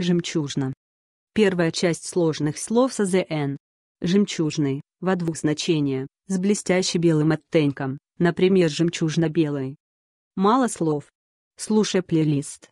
Жемчужно. Первая часть сложных слов с АЗН. Жемчужный, во двух значениях, с блестяще белым оттенком, например, жемчужно-белый. Мало слов. Слушай плейлист.